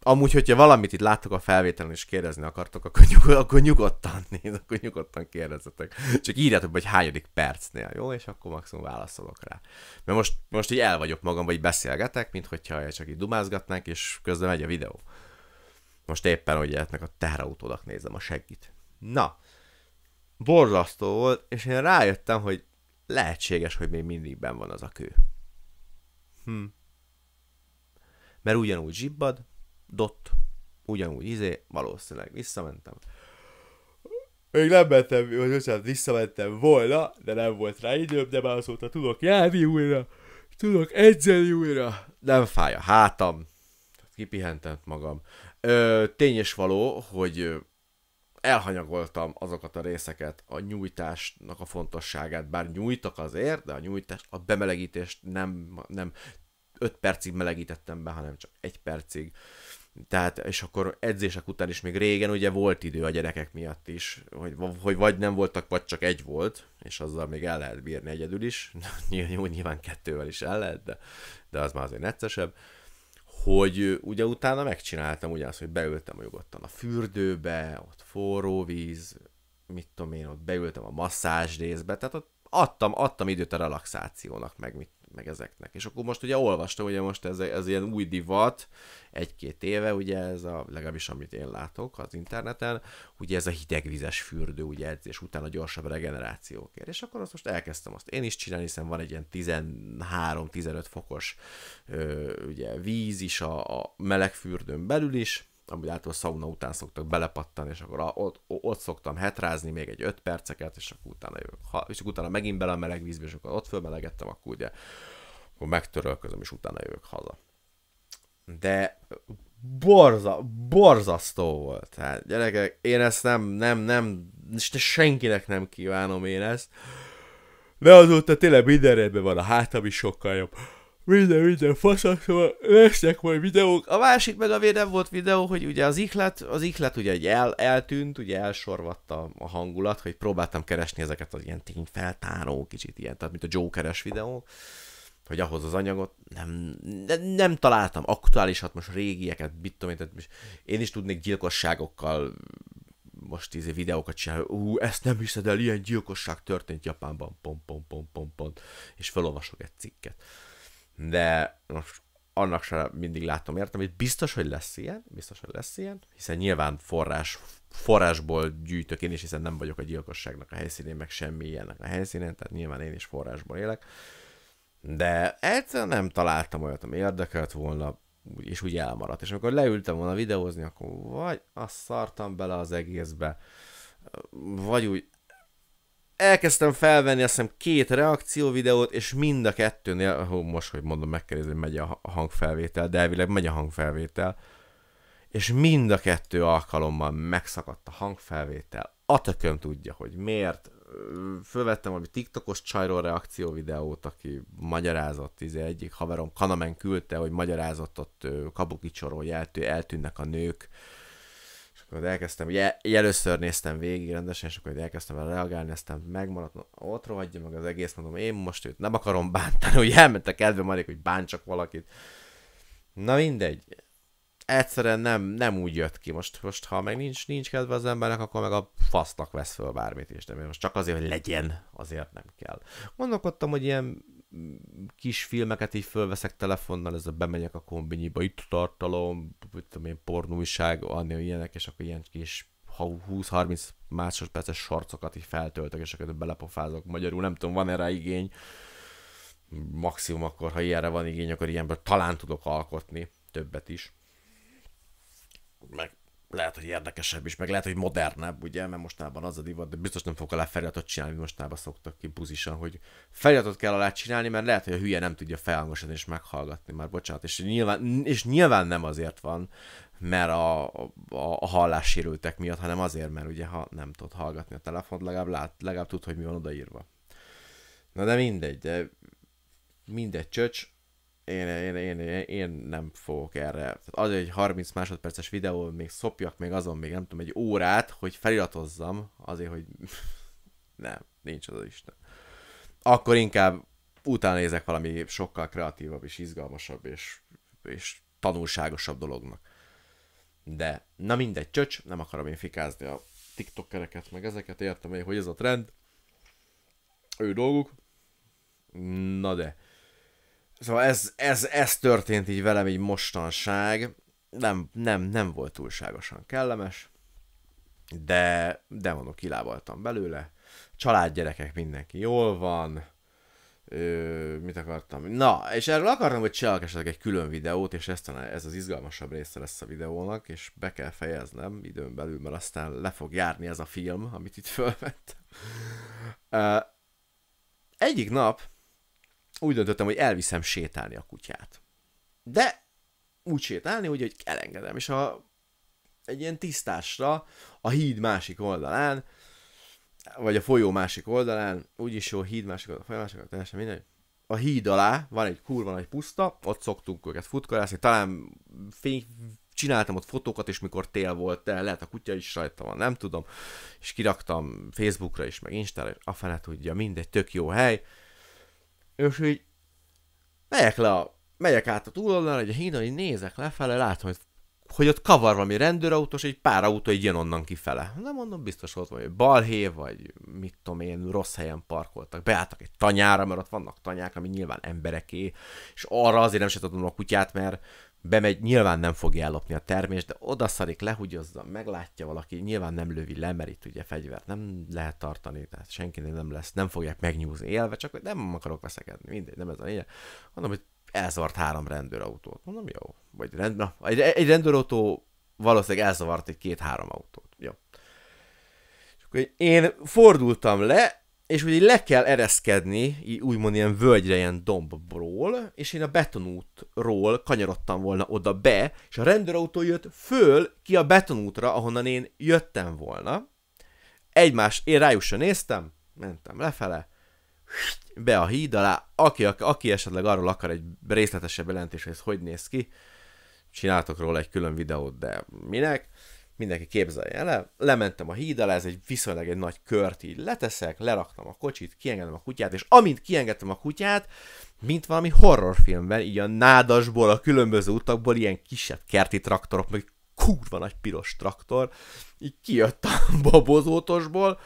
Amúgy, hogyha valamit itt láttok a felvételen és kérdezni akartok, akkor, nyug- akkor nyugodtan néz, akkor nyugodtan kérdezzetek. Csak írjátok hogy hányadik percnél, jó? És akkor maximum válaszolok rá. Mert most, most így el vagyok magam, vagy beszélgetek, mint hogyha csak így dumázgatnánk, és közben megy a videó. Most éppen, hogy ennek a teherautónak nézem a segít. Na, borzasztó volt, és én rájöttem, hogy lehetséges, hogy még mindig ben van az a kő. Hm. Mert ugyanúgy zsibbad, dott, ugyanúgy izé, valószínűleg visszamentem. Még nem mentem, vagy bocsánat, visszamentem volna, de nem volt rá időm, de már azóta tudok járni újra, tudok edzeni újra. Nem fáj a hátam, kipihentem magam. Ö, tény és való, hogy elhanyagoltam azokat a részeket, a nyújtásnak a fontosságát, bár nyújtak azért, de a nyújtás, a bemelegítést nem, nem 5 percig melegítettem be, hanem csak egy percig. Tehát, és akkor edzések után is még régen ugye volt idő a gyerekek miatt is, hogy, hogy vagy nem voltak, vagy csak egy volt, és azzal még el lehet bírni egyedül is. Jó, nyilván kettővel is el lehet, de, de az már azért neccesebb hogy ugye utána megcsináltam ugyanazt, hogy beültem nyugodtan a fürdőbe, ott forró víz, mit tudom én, ott beültem a masszázs részbe, tehát ott adtam, adtam időt a relaxációnak, meg mit meg ezeknek. És akkor most ugye olvastam, ugye most ez, ez ilyen új divat, egy-két éve, ugye ez a, legalábbis amit én látok az interneten, ugye ez a hidegvizes fürdő, ugye és utána a gyorsabb regenerációkért. És akkor azt most elkezdtem azt én is csinálni, hiszen van egy ilyen 13-15 fokos ö, ugye víz is a, a meleg fürdőn belül is, amúgy általában szauna után szoktak belepattani, és akkor ott, ott szoktam hetrázni még egy 5 perceket, és akkor utána jövök. Ha, és akkor utána megint bele a meleg vízbe, és akkor ott fölmelegettem, akkor ugye akkor megtörölközöm, és utána jövök haza. De borza, borzasztó volt. Tehát gyerekek, én ezt nem, nem, nem, és senkinek nem kívánom én ezt. De azóta tényleg minden van, a hátam is sokkal jobb minden, minden faszak, szóval lesznek majd videók. A másik meg, a nem volt videó, hogy ugye az ihlet, az ihlet ugye egy el, eltűnt, ugye elsorvadt a, a, hangulat, hogy próbáltam keresni ezeket az ilyen tényfeltáró, kicsit ilyen, tehát mint a Jokeres videó, hogy ahhoz az anyagot nem, nem, nem találtam aktuálisat, most régieket, mit tudom én, én is tudnék gyilkosságokkal most izé videókat csinálni, ú, ezt nem hiszed el, ilyen gyilkosság történt Japánban, pom, pom, pom, pom, pom, és felolvasok egy cikket de most annak sem mindig látom értem, hogy biztos, hogy lesz ilyen, biztos, hogy lesz ilyen, hiszen nyilván forrás, forrásból gyűjtök én is, hiszen nem vagyok a gyilkosságnak a helyszínén, meg semmi ilyennek a helyszínén, tehát nyilván én is forrásból élek, de egyszerűen nem találtam olyat, ami érdekelt volna, és úgy elmaradt. És amikor leültem volna videózni, akkor vagy azt szartam bele az egészbe, vagy úgy elkezdtem felvenni azt hiszem két reakció videót, és mind a kettőnél, hú, most, hogy mondom, meg kell nézni, hogy megy a hangfelvétel, de elvileg megy a hangfelvétel, és mind a kettő alkalommal megszakadt a hangfelvétel. A tököm tudja, hogy miért. Fölvettem valami TikTokos csajról reakció videót, aki magyarázott, izé egyik haverom Kanamen küldte, hogy magyarázott ott kabukicsoró jeltő, eltűnnek a nők, akkor elkezdtem, ugye először néztem végig rendesen, és akkor elkezdtem vele reagálni, aztán megmaradt, ott rohadja meg az egész, mondom, én most őt nem akarom bántani, hogy elment a kedve Marik, hogy bántsak valakit. Na mindegy, egyszerűen nem, nem úgy jött ki. Most, most ha meg nincs, nincs kedve az embernek, akkor meg a fasznak vesz föl bármit is. De most csak azért, hogy legyen, azért nem kell. Gondolkodtam, hogy ilyen kis filmeket így fölveszek telefonnal, ez a bemegyek a kombinyiba, itt tartalom, mit tudom én, pornújság, annél ilyenek, és akkor ilyen kis 20-30 másodperces sarcokat így feltöltök, és akkor belepofázok magyarul, nem tudom, van erre igény, maximum akkor, ha ilyenre van igény, akkor ilyenből talán tudok alkotni többet is. Meg lehet, hogy érdekesebb is, meg lehet, hogy modernebb, ugye, mert mostában az a divat, de biztos nem fogok alá feliratot csinálni, mostában szoktak ki buzisan, hogy feliratot kell alá csinálni, mert lehet, hogy a hülye nem tudja felhangosítani és meghallgatni, már bocsánat, és nyilván, és nyilván nem azért van, mert a, a, a hallássérültek miatt, hanem azért, mert ugye, ha nem tud hallgatni a telefont, legalább, lát, legalább tud, hogy mi van odaírva. Na de mindegy, de mindegy, csöcs, én, én, én, én, én nem fogok erre. Tehát Az egy 30 másodperces videó, még szopjak még azon még nem tudom, egy órát, hogy feliratozzam, azért, hogy nem, nincs az, az Isten. Akkor inkább utána nézek valami sokkal kreatívabb és izgalmasabb és, és tanulságosabb dolognak. De, na mindegy, csöcs, nem akarom én fikázni a tiktokereket, meg ezeket, értem hogy ez a trend, ő dolguk, na de, Szóval ez, ez, ez történt így velem így mostanság. Nem, nem, nem volt túlságosan kellemes, de, de mondom, kilábaltam belőle. Családgyerekek mindenki jól van. Ö, mit akartam? Na, és erről akartam, hogy csinálok esetleg egy külön videót, és ezt, ez az izgalmasabb része lesz a videónak, és be kell fejeznem időn belül, mert aztán le fog járni ez a film, amit itt fölvettem. Egyik nap úgy döntöttem, hogy elviszem sétálni a kutyát. De úgy sétálni, hogy, hogy elengedem, és a, egy ilyen tisztásra a híd másik oldalán, vagy a folyó másik oldalán, úgyis jó, híd másik oldalán, folyó másik oldalán, teljesen mindegy, a híd alá van egy kurva nagy puszta, ott szoktunk őket futkarászni, talán fény, csináltam ott fotókat, és mikor tél volt, de lehet a kutya is rajta van, nem tudom, és kiraktam Facebookra is, meg Instagramra, a fene tudja, mindegy, tök jó hely, és így megyek le a, megyek át a túloldalra, egy hídon, így nézek lefele, látom, hogy, hogy ott kavar valami rendőrautós, egy pár autó így jön onnan kifele. Nem mondom, biztos volt, valami hogy balhé, vagy mit tudom én, rossz helyen parkoltak. Beálltak egy tanyára, mert ott vannak tanyák, ami nyilván embereké, és arra azért nem se tudom a kutyát, mert bemegy, nyilván nem fogja ellopni a termést, de odaszarik, lehugyozza, meglátja valaki, nyilván nem lövi le, mert itt ugye fegyvert nem lehet tartani, tehát senkinek nem lesz, nem fogják megnyúzni élve, csak hogy nem akarok veszekedni, mindegy, nem ez a lényeg. Mondom, hogy elzavart három rendőrautót. Mondom, jó, vagy rend, na, egy, egy rendőrautó valószínűleg elzavart egy két-három autót. Jó. És akkor én fordultam le, és ugye le kell ereszkedni, így úgymond ilyen völgyre, ilyen dombról, és én a betonútról kanyarodtam volna oda be, és a rendőrautó jött föl ki a betonútra, ahonnan én jöttem volna. Egymás, én rájusra néztem, mentem lefele, be a híd alá, aki, aki aki esetleg arról akar egy részletesebb jelentés, hogy ez hogy néz ki, csináltok róla egy külön videót, de minek, mindenki képzelje le, lementem a híd alá, ez egy viszonylag egy nagy kört így leteszek, leraktam a kocsit, kiengedem a kutyát, és amint kiengedtem a kutyát, mint valami horrorfilmben, így a nádasból, a különböző utakból ilyen kisebb kerti traktorok, meg kurva nagy piros traktor, így kijött a babozótosból,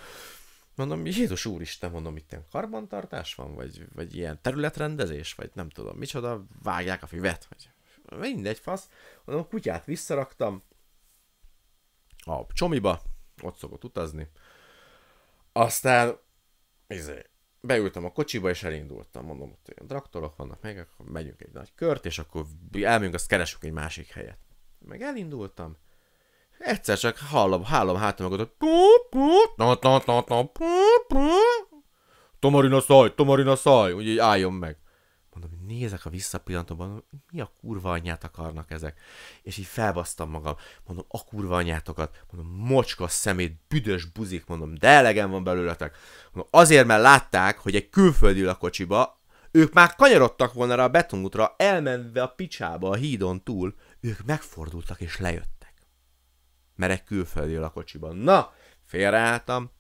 mondom, Jézus úristen, mondom, itt ilyen karbantartás van, vagy, vagy ilyen területrendezés, vagy nem tudom micsoda, vágják a füvet, vagy mindegy fasz. Mondom, a kutyát visszaraktam, a Csomiba, ott szokott utazni. Aztán izé, beültem a kocsiba, és elindultam. Mondom, hogy ilyen draktorok vannak, meg akkor megyünk egy nagy kört, és akkor elmegyünk, azt keresünk egy másik helyet. Meg elindultam, egyszer csak hallom, hallom hátam ott, Tomarina szaj, Tomarina szaj, úgy így álljon meg mondom, hogy nézek a visszapillantóban, mi a kurva anyját akarnak ezek. És így felbasztam magam, mondom, a kurva anyátokat, mondom, mocska szemét, büdös buzik, mondom, de elegem van belőletek. Mondom, azért, mert látták, hogy egy külföldi kocsiba, ők már kanyarodtak volna rá a betonútra, elmenve a picsába a hídon túl, ők megfordultak és lejöttek. Mert egy külföldi kocsiba. Na, félreálltam,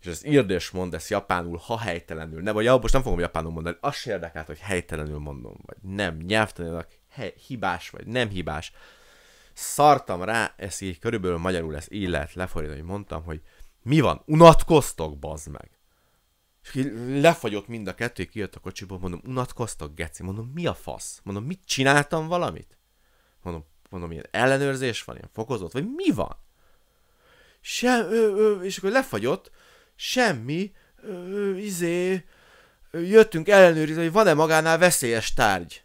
és az írdés mond ezt japánul, ha helytelenül, ne, vagy ja, most nem fogom japánul mondani, az se érdekelt, hogy helytelenül mondom, vagy nem, nyelvtanilag hibás, vagy nem hibás. Szartam rá, ezt így körülbelül magyarul ezt így lehet lefordítani, mondtam, hogy mi van, unatkoztok, bazd meg. És lefagyott mind a kettő, kijött a kocsiból, mondom, unatkoztok, geci, mondom, mi a fasz? Mondom, mit csináltam valamit? Mondom, mondom, ilyen ellenőrzés van, ilyen fokozott, vagy mi van? Sem, ö, ö, és akkor lefagyott, Semmi, ö, izé, jöttünk ellenőrizni, hogy van-e magánál veszélyes tárgy.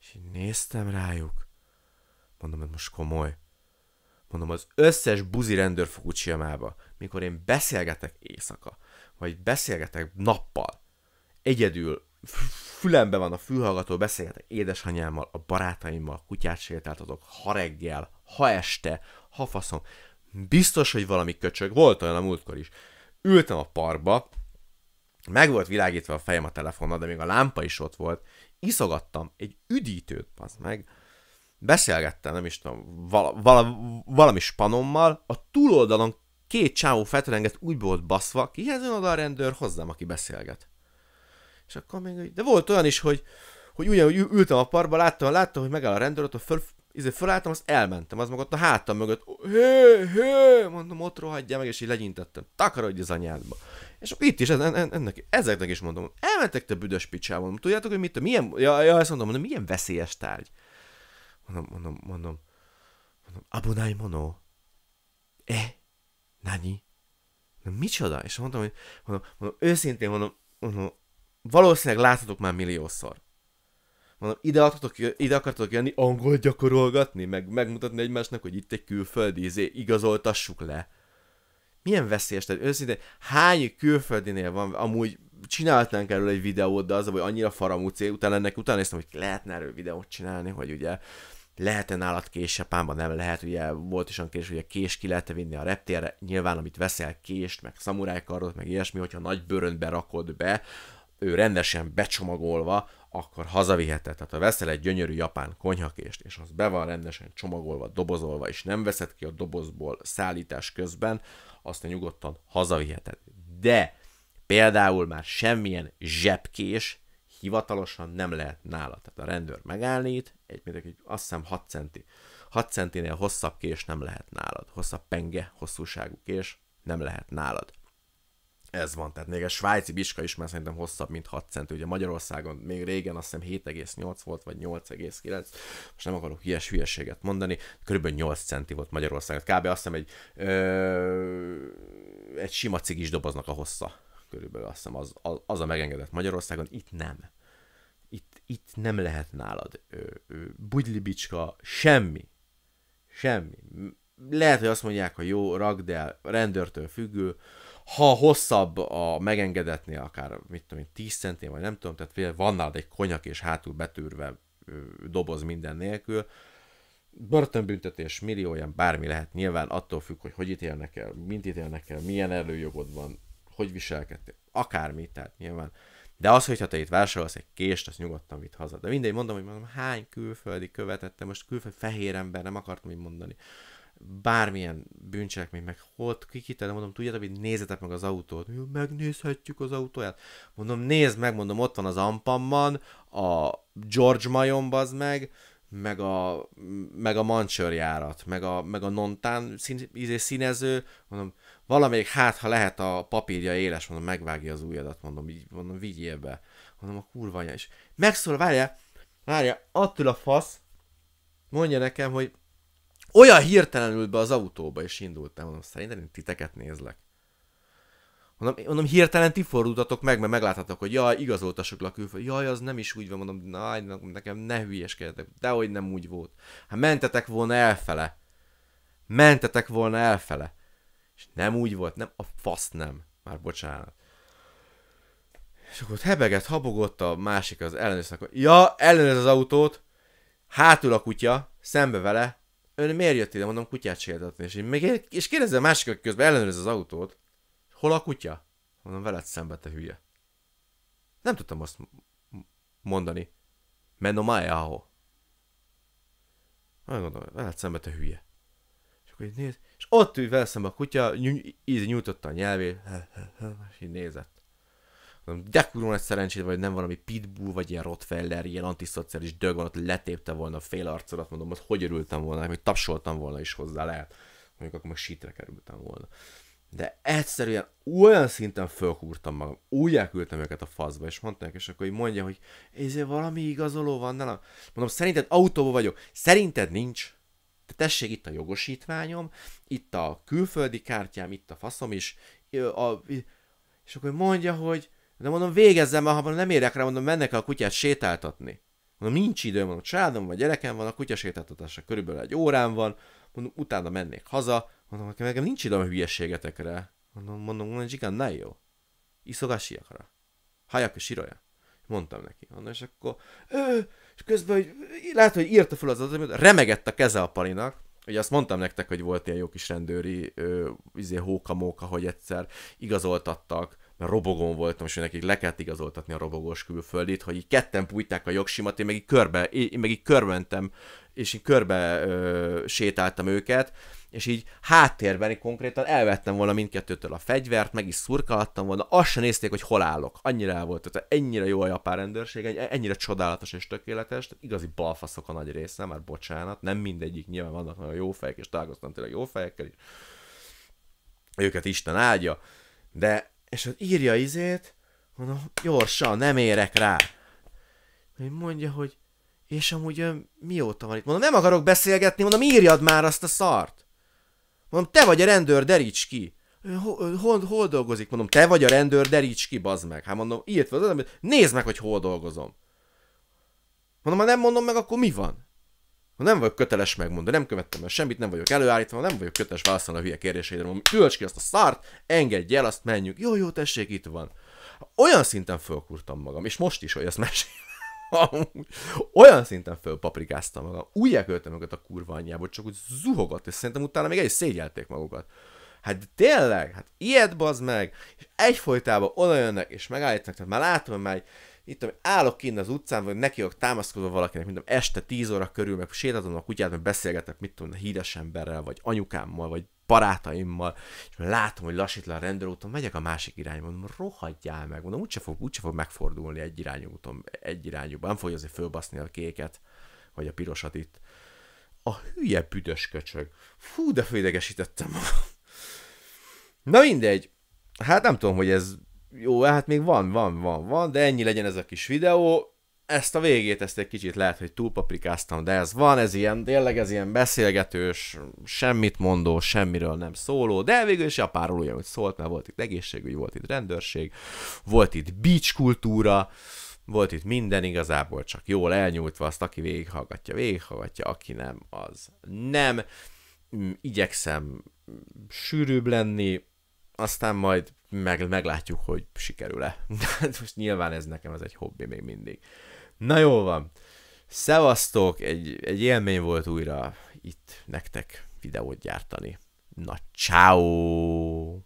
És én néztem rájuk. Mondom, hogy most komoly. Mondom, az összes buzi rendőr fog ucsiamába, mikor én beszélgetek éjszaka, vagy beszélgetek nappal, egyedül, fülembe van a fülhallgató, beszélgetek édesanyámmal, a barátaimmal, kutyát sétáltatok, ha reggel, ha este, ha faszom. Biztos, hogy valami köcsög, volt olyan a múltkor is ültem a parkba, meg volt világítva a fejem a telefonnal, de még a lámpa is ott volt, iszogattam egy üdítőt, az meg, beszélgettem, nem is tudom, vala, vala, valami spanommal, a túloldalon két csávó feltörengett úgy volt baszva, kihez jön oda a rendőr hozzám, aki beszélget. És akkor még, de volt olyan is, hogy, hogy ugyanúgy ültem a parba, láttam, láttam, hogy megáll a rendőr, ott föl, izé fölálltam, azt elmentem, az meg ott a hátam mögött, hő, hő, mondom, ott rohadja meg, és így legyintettem, takarodj az anyádba. És itt is, en, ennek, ezeknek is mondom, elmentek te büdös picsával, mondom, tudjátok, hogy mit, milyen, ja, ja, ezt mondom, mondom, milyen veszélyes tárgy. Mondom, mondom, mondom, mondom, abunai mono. E, nani? Na micsoda? És mondom, hogy mondom, mondom őszintén mondom, mondom, valószínűleg láthatok már milliószor mondom, ide, akartok, ide akartok jönni, angol gyakorolgatni, meg megmutatni egymásnak, hogy itt egy külföldi izé, igazoltassuk le. Milyen veszélyes, tehát őszintén, hány külföldinél van, amúgy csináltánk erről egy videót, de az, hogy annyira faramúcé, utána ennek utána néztem, hogy lehetne erről videót csinálni, hogy ugye lehet-e nálad kés Japánban, nem lehet, ugye volt is olyan kés, hogy a kés ki lehet vinni a reptérre, nyilván amit veszel kést, meg szamurájkardot, meg ilyesmi, hogyha nagy bőrönt berakod be, ő rendesen becsomagolva, akkor hazaviheted. Tehát ha veszel egy gyönyörű japán konyhakést, és az be van rendesen csomagolva, dobozolva, és nem veszed ki a dobozból szállítás közben, azt te nyugodtan hazaviheted. De például már semmilyen zsebkés hivatalosan nem lehet nála. Tehát a rendőr megállít, egy, mint egy, azt hiszem 6 centi. 6 centinél hosszabb kés nem lehet nálad. Hosszabb penge, hosszúságú kés nem lehet nálad ez van. Tehát még a svájci biska is már szerintem hosszabb, mint 6 cent. Ugye Magyarországon még régen azt hiszem 7,8 volt, vagy 8,9. Most nem akarok ilyes hülyeséget mondani. Körülbelül 8 centi volt Magyarországon. Kb. azt hiszem egy, ö, egy sima cigis doboznak a hossza. Körülbelül azt hiszem az, az, az a megengedett Magyarországon. Itt nem. Itt, itt nem lehet nálad ö, ö, bicska, semmi. Semmi. Lehet, hogy azt mondják, hogy jó, rakd el, rendőrtől függő, ha hosszabb a megengedetni, akár mit tudom én, 10 centén, vagy nem tudom, tehát van nálad egy konyak és hátul betűrve doboz minden nélkül, börtönbüntetés, millió ilyen, bármi lehet, nyilván attól függ, hogy hogy ítélnek el, mint ítélnek el, milyen előjogod van, hogy viselkedtél, akármi, tehát nyilván. De az, hogyha te itt vásárolsz egy kést, azt nyugodtan vitt haza. De mindegy, mondom, hogy mondom, hány külföldi követette, most külföldi fehér ember, nem akartam így mondani bármilyen bűncselekmény, meg holt kikitele, de mondom, tudjátok, hogy nézzetek meg az autót. Jó, megnézhetjük az autóját. Mondom, nézd meg, mondom, ott van az Ampamman, a George Mayon bazd meg, meg a, meg a járat, meg a, meg a nontán szín, ízé színező, mondom, valamelyik hát, ha lehet a papírja éles, mondom, megvágja az ujjadat, mondom, így, mondom, vigyél be. Mondom, a kurva is. Megszól, várja, várja, attól a fasz, mondja nekem, hogy olyan hirtelen ült be az autóba, és indultam, mondom, szerintem én titeket nézlek. Mondom, mondom hirtelen ti fordultatok meg, mert megláthatok, hogy jaj, igazoltasok a külföld. Jaj, az nem is úgy van, mondom, na, nekem ne hülyeskedjetek, dehogy nem úgy volt. Hát mentetek volna elfele. Mentetek volna elfele. És nem úgy volt, nem, a fasz nem. Már bocsánat. És akkor hebegett, habogott a másik az ellenőrznek. Ja, ellenőrz az autót, hátul a kutya, szembe vele, ön miért jött ide? Mondom, kutyát sértetni. És, meg, és kérdezze a másik, közben ellenőriz az autót, hol a kutya? Mondom, veled szembe, te hülye. Nem tudtam azt mondani. Menno Mayaho. gondolom, veled szembe, te hülye. És akkor így néz, és ott ül vele szembe a kutya, nyúj, így nyújtotta a nyelvét, és így nézett de kurva nagy szerencsét, vagy nem valami pitbull, vagy ilyen rottweiler, ilyen antiszociális dög van, ott letépte volna a fél arcodat, mondom, ott hogy örültem volna, hogy tapsoltam volna is hozzá, lehet, mondjuk akkor meg sítre kerültem volna. De egyszerűen olyan szinten fölkúrtam magam, úgy elküldtem őket a faszba, és mondták, és akkor így mondja, hogy ezért valami igazoló van nem? Mondom, szerinted autóba vagyok, szerinted nincs. Te tessék, itt a jogosítványom, itt a külföldi kártyám, itt a faszom is. A, és akkor mondja, hogy de mondom, végezzem, ha nem érek rá, mondom, mennek a kutyát sétáltatni. Mondom, nincs idő, mondom, családom vagy gyerekem van, a kutya sétáltatása körülbelül egy órán van, mondom, utána mennék haza, mondom, nekem nincs időm a hülyeségetekre. Mondom, mondom, mondom, igen, ne jó. Iszogásiakra. és siroja. Mondtam neki. Mondom, és akkor, ő, és közben, hogy lehet, hogy írta fel az hogy remegett a keze a palinak, Ugye azt mondtam nektek, hogy volt ilyen jó kis rendőri ö, izé, hóka-móka, hogy egyszer igazoltattak mert robogón voltam, és nekik le kellett igazoltatni a robogós külföldit, hogy így ketten bújták a jogsimat, én meg így körbe, én meg így körbentem, és így körbe ö, sétáltam őket, és így háttérben így konkrétan elvettem volna mindkettőtől a fegyvert, meg is szurkáltam volna, azt se nézték, hogy hol állok. Annyira el volt, tehát ennyire jó a japán rendőrség, ennyire csodálatos és tökéletes, tehát igazi balfaszok a nagy része, már bocsánat, nem mindegyik, nyilván vannak nagyon jó fejek, és találkoztam tényleg jó fejekkel is. Őket Isten áldja, de és ott írja izét, mondom, gyorsan, nem érek rá. Hogy mondja, hogy és amúgy ön mióta van itt? Mondom, nem akarok beszélgetni, mondom, írjad már azt a szart. Mondom, te vagy a rendőr, deríts ki. Hol, hol, hol dolgozik? Mondom, te vagy a rendőr, deríts ki, bazd meg. Hát mondom, írt fel, nézd meg, hogy hol dolgozom. Mondom, ha nem mondom meg, akkor mi van? Ha nem vagyok köteles megmondani, nem követtem el semmit, nem vagyok előállítva, nem vagyok köteles válaszolni a hülye kérdéseidre, mondom, ülcs ki azt a szárt, engedj el, azt menjünk, jó, jó, tessék, itt van. Olyan szinten fölkurtam magam, és most is, hogy ezt mesél. olyan szinten fölpaprikáztam magam, újjáköltem magat a kurva anyjába, csak úgy zuhogott, és szerintem utána még egy szégyelték magukat. Hát de tényleg, hát ilyet bazd meg, és egyfolytában oda jönnek, és megállítanak, tehát már látom, hogy már egy itt tudom, állok kint az utcán, vagy neki vagyok támaszkodva valakinek, mint este 10 óra körül, meg sétálom a kutyát, meg beszélgetek, mit tudom, híres emberrel, vagy anyukámmal, vagy barátaimmal, és látom, hogy lassít le a rendőrúton, megyek a másik irányba, mondom, rohadjál meg, mondom, úgyse fog, úgyse fog megfordulni egy irányú úton, egy irányúban, nem fogja azért fölbaszni a kéket, vagy a pirosat itt. A hülye büdös köcsög. Fú, de fődegesítettem. Na mindegy. Hát nem tudom, hogy ez jó, hát még van, van, van, van, de ennyi legyen ez a kis videó. Ezt a végét, ezt egy kicsit lehet, hogy túlpaprikáztam, de ez van, ez ilyen, tényleg ez ilyen beszélgetős, semmit mondó, semmiről nem szóló, de végül is apáról ugyan, hogy szólt, mert volt itt egészségügy, volt itt rendőrség, volt itt beach kultúra, volt itt minden igazából csak jól elnyújtva, azt aki végighallgatja, végighallgatja, aki nem, az nem. Mm, igyekszem mm, sűrűbb lenni, aztán majd meg, meglátjuk, hogy sikerül-e. De most nyilván ez nekem ez egy hobbi még mindig. Na jó van. Szevasztok, egy, egy élmény volt újra itt nektek videót gyártani. Na, ciao.